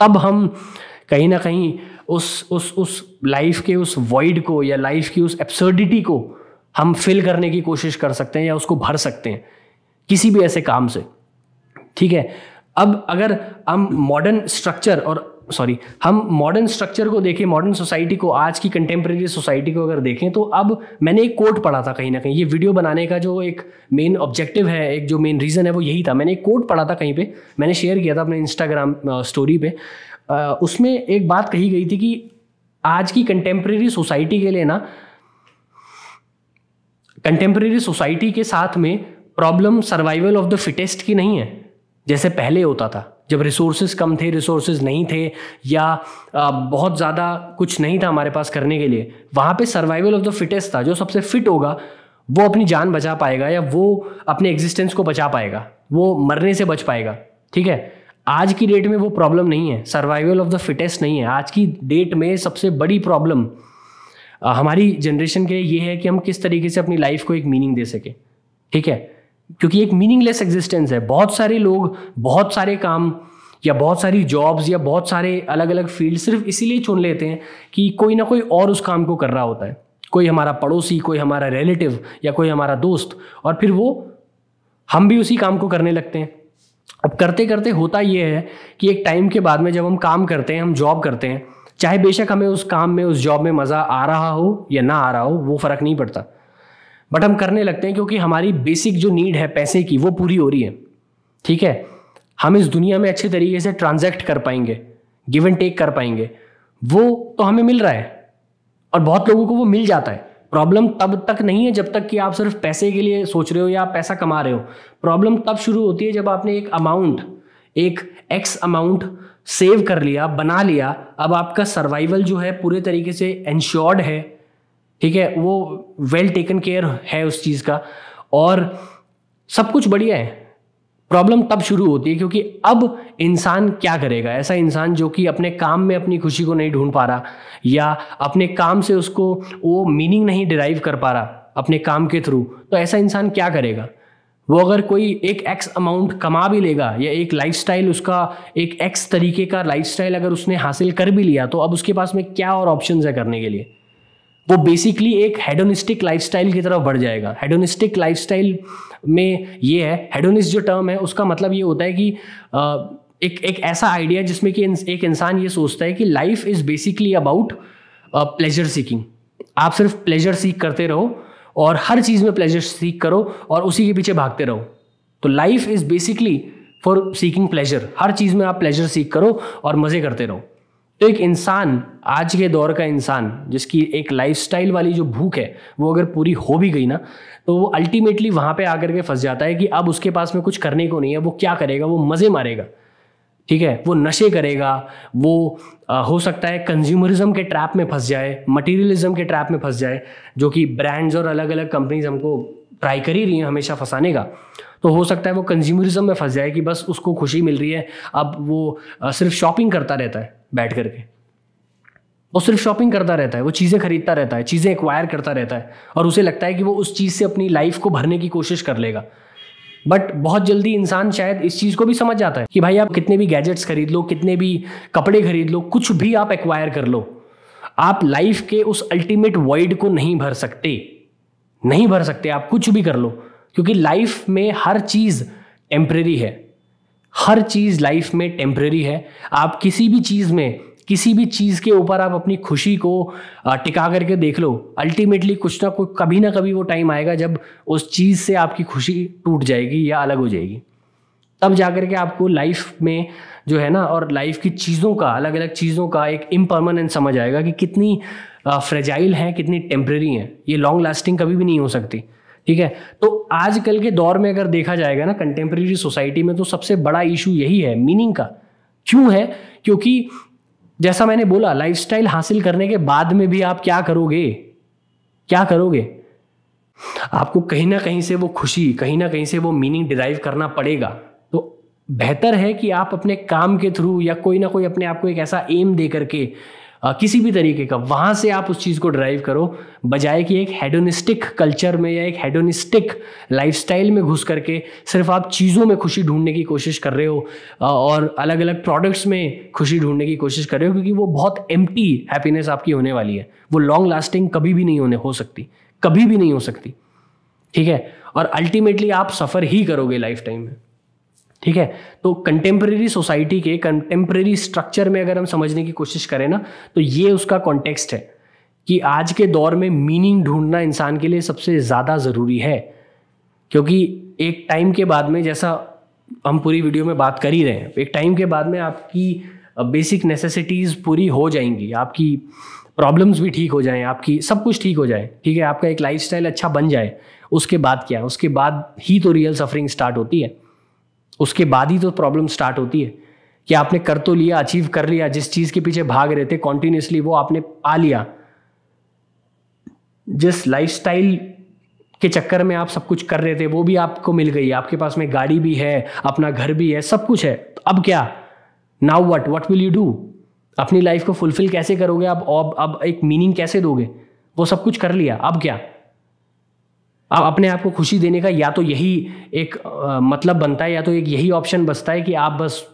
तब हम कहीं ना कहीं उस उस उस लाइफ के उस वॉइड को या लाइफ की उस एब्सर्डिटी को हम फिल करने की कोशिश कर सकते हैं या उसको भर सकते हैं किसी भी ऐसे काम से ठीक है अब अगर हम मॉडर्न स्ट्रक्चर और सॉरी हम मॉडर्न स्ट्रक्चर को देखें मॉडर्न सोसाइटी को आज की कंटेम्प्रेरी सोसाइटी को अगर देखें तो अब मैंने एक कोट पढ़ा था कहीं ना कहीं ये वीडियो बनाने का जो एक मेन ऑब्जेक्टिव है एक जो मेन रीज़न है वो यही था मैंने एक कोट पढ़ा था कहीं पे मैंने शेयर किया था अपने इंस्टाग्राम स्टोरी पे आ, उसमें एक बात कही गई थी कि आज की कंटेम्प्रेरी सोसाइटी के लिए ना कंटेम्प्रेरी सोसाइटी के साथ में problem survival of the fittest की नहीं है जैसे पहले होता था जब रिसोर्सेज कम थे रिसोर्सेज नहीं थे या बहुत ज़्यादा कुछ नहीं था हमारे पास करने के लिए वहाँ पे सर्वाइवल ऑफ द फिटेस्ट था जो सबसे फिट होगा वो अपनी जान बचा पाएगा या वो अपने एग्जिस्टेंस को बचा पाएगा वो मरने से बच पाएगा ठीक है आज की डेट में वो प्रॉब्लम नहीं है सर्वाइवल ऑफ द फिटेस्ट नहीं है आज की डेट में सबसे बड़ी प्रॉब्लम हमारी जनरेशन के लिए ये है कि हम किस तरीके से अपनी लाइफ को एक मीनिंग दे सकें ठीक है क्योंकि एक मीनिंगलेस एग्जिस्टेंस है बहुत सारे लोग बहुत सारे काम या बहुत सारी जॉब्स या बहुत सारे अलग अलग फील्ड सिर्फ इसीलिए चुन लेते हैं कि कोई ना कोई और उस काम को कर रहा होता है कोई हमारा पड़ोसी कोई हमारा रिलेटिव या कोई हमारा दोस्त और फिर वो हम भी उसी काम को करने लगते हैं अब करते करते होता यह है कि एक टाइम के बाद में जब हम काम करते हैं हम जॉब करते हैं चाहे बेशक हमें उस काम में उस जॉब में मज़ा आ रहा हो या ना आ रहा हो वो फ़र्क नहीं पड़ता बट हम करने लगते हैं क्योंकि हमारी बेसिक जो नीड है पैसे की वो पूरी हो रही है ठीक है हम इस दुनिया में अच्छे तरीके से ट्रांजैक्ट कर पाएंगे गिव एंड टेक कर पाएंगे वो तो हमें मिल रहा है और बहुत लोगों को वो मिल जाता है प्रॉब्लम तब तक नहीं है जब तक कि आप सिर्फ पैसे के लिए सोच रहे हो या आप पैसा कमा रहे हो प्रॉब्लम तब शुरू होती है जब आपने एक अमाउंट एक एक्स अमाउंट सेव कर लिया बना लिया अब आपका सर्वाइवल जो है पूरे तरीके से इंश्योर्ड है ठीक है वो वेल टेकन केयर है उस चीज़ का और सब कुछ बढ़िया है प्रॉब्लम तब शुरू होती है क्योंकि अब इंसान क्या करेगा ऐसा इंसान जो कि अपने काम में अपनी खुशी को नहीं ढूंढ पा रहा या अपने काम से उसको वो मीनिंग नहीं डिराइव कर पा रहा अपने काम के थ्रू तो ऐसा इंसान क्या करेगा वो अगर कोई एक एक्स अमाउंट कमा भी लेगा या एक लाइफस्टाइल उसका एक एक्स तरीके का लाइफ अगर उसने हासिल कर भी लिया तो अब उसके पास में क्या और ऑप्शन है करने के लिए वो बेसिकली एक हेडोनिस्टिक लाइफस्टाइल की तरफ बढ़ जाएगा हेडोनिस्टिक लाइफस्टाइल में ये है हेडोनिस्ट जो टर्म है उसका मतलब ये होता है कि एक एक ऐसा आइडिया जिसमें कि एक इंसान ये सोचता है कि life is basically about pleasure seeking आप सिर्फ प्लेजर सीख करते रहो और हर चीज़ में प्लेजर सीख करो और उसी के पीछे भागते रहो तो life is basically for seeking pleasure हर चीज़ में आप प्लेजर सीख करो और मज़े करते रहो तो एक इंसान आज के दौर का इंसान जिसकी एक लाइफस्टाइल वाली जो भूख है वो अगर पूरी हो भी गई ना तो वो अल्टीमेटली वहाँ पे आकर के फंस जाता है कि अब उसके पास में कुछ करने को नहीं है वो क्या करेगा वो मज़े मारेगा ठीक है वो नशे करेगा वो आ, हो सकता है कंज्यूमरिज्म के ट्रैप में फंस जाए मटेरियलिज्म के ट्रैप में फंस जाए जो कि ब्रांड्स और अलग अलग कंपनीज हमको ट्राई कर ही रही हैं हमेशा फंसाने का तो हो सकता है वो कंज्यूमरिज्म में फंस जाए कि बस उसको खुशी मिल रही है अब वो आ, सिर्फ शॉपिंग करता रहता है बैठ करके वो सिर्फ शॉपिंग करता रहता है वो चीज़ें खरीदता रहता है चीज़ें एक्वायर करता रहता है और उसे लगता है कि वो उस चीज़ से अपनी लाइफ को भरने की कोशिश कर लेगा बट बहुत जल्दी इंसान शायद इस चीज़ को भी समझ जाता है कि भाई आप कितने भी गैजेट्स खरीद लो कितने भी कपड़े खरीद लो कुछ भी आप एक्वायर कर लो आप लाइफ के उस अल्टीमेट वर्ड को नहीं भर सकते नहीं भर सकते आप कुछ भी कर लो क्योंकि लाइफ में हर चीज़ टेम्प्रेरी है हर चीज़ लाइफ में टेम्प्रेरी है आप किसी भी चीज़ में किसी भी चीज़ के ऊपर आप अपनी खुशी को टिका करके देख लो अल्टीमेटली कुछ ना कुछ कभी ना कभी वो टाइम आएगा जब उस चीज़ से आपकी खुशी टूट जाएगी या अलग हो जाएगी तब जाकर के आपको लाइफ में जो है ना और लाइफ की चीज़ों का अलग अलग चीज़ों का एक इम्परमानेंट समझ आएगा कि कितनी फ्रेजाइल हैं कितनी टेम्प्रेरी हैं ये लॉन्ग लास्टिंग कभी भी नहीं हो सकती ठीक है तो आजकल के दौर में अगर देखा जाएगा ना कंटेम्प्रेरी सोसाइटी में तो सबसे बड़ा इशू यही है मीनिंग का क्यों है क्योंकि जैसा मैंने बोला लाइफस्टाइल हासिल करने के बाद में भी आप क्या करोगे क्या करोगे आपको कहीं ना कहीं से वो खुशी कहीं ना कहीं से वो मीनिंग डिराइव करना पड़ेगा तो बेहतर है कि आप अपने काम के थ्रू या कोई ना कोई अपने आप को एक ऐसा एम दे करके किसी भी तरीके का वहाँ से आप उस चीज़ को ड्राइव करो बजाय कि एक हेडोनिस्टिक कल्चर में या एक हेडोनिस्टिक लाइफस्टाइल में घुस करके सिर्फ आप चीज़ों में खुशी ढूंढने की कोशिश कर रहे हो और अलग अलग प्रोडक्ट्स में खुशी ढूंढने की कोशिश कर रहे हो क्योंकि वो बहुत एम्प्टी हैप्पीनेस आपकी होने वाली है वो लॉन्ग लास्टिंग कभी भी नहीं होने हो सकती कभी भी नहीं हो सकती ठीक है और अल्टीमेटली आप सफ़र ही करोगे लाइफ टाइम में ठीक है तो कंटेम्प्रेरी सोसाइटी के कंटेम्प्रेरी स्ट्रक्चर में अगर हम समझने की कोशिश करें ना तो ये उसका कॉन्टेक्स्ट है कि आज के दौर में मीनिंग ढूंढना इंसान के लिए सबसे ज़्यादा ज़रूरी है क्योंकि एक टाइम के बाद में जैसा हम पूरी वीडियो में बात कर ही रहे हैं एक टाइम के बाद में आपकी बेसिक नेसेसिटीज़ पूरी हो जाएंगी आपकी प्रॉब्लम्स भी ठीक हो जाएं आपकी सब कुछ ठीक हो जाए ठीक है आपका एक लाइफस्टाइल अच्छा बन जाए उसके बाद क्या उसके बाद ही तो रियल सफरिंग स्टार्ट होती है उसके बाद ही तो प्रॉब्लम स्टार्ट होती है कि आपने कर तो लिया अचीव कर लिया जिस चीज के पीछे भाग रहे थे कॉन्टिन्यूसली वो आपने पा लिया जिस लाइफस्टाइल के चक्कर में आप सब कुछ कर रहे थे वो भी आपको मिल गई आपके पास में गाड़ी भी है अपना घर भी है सब कुछ है तो अब क्या now what what will you do अपनी लाइफ को फुलफिल कैसे करोगे अब अब एक मीनिंग कैसे दोगे वो सब कुछ कर लिया अब क्या आप अपने आप को खुशी देने का या तो यही एक आ, मतलब बनता है या तो एक यही ऑप्शन बचता है कि आप बस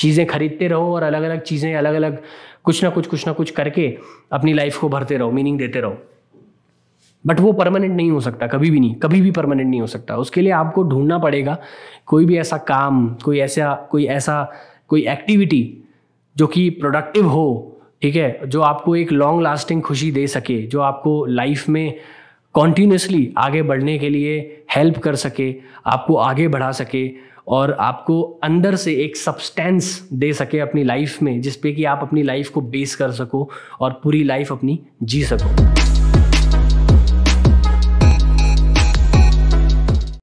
चीज़ें खरीदते रहो और अलग अलग चीज़ें अलग अलग कुछ ना कुछ कुछ ना कुछ करके अपनी लाइफ को भरते रहो मीनिंग देते रहो बट वो परमानेंट नहीं हो सकता कभी भी नहीं कभी भी परमानेंट नहीं हो सकता उसके लिए आपको ढूंढना पड़ेगा कोई भी ऐसा काम कोई ऐसा कोई ऐसा कोई एक्टिविटी जो कि प्रोडक्टिव हो ठीक है जो आपको एक लॉन्ग लास्टिंग खुशी दे सके जो आपको लाइफ में कॉन्टीन्यूसली आगे बढ़ने के लिए हेल्प कर सके आपको आगे बढ़ा सके और आपको अंदर से एक सब्सटेंस दे सके अपनी लाइफ में जिसपे कि आप अपनी लाइफ को बेस कर सको और पूरी लाइफ अपनी जी सको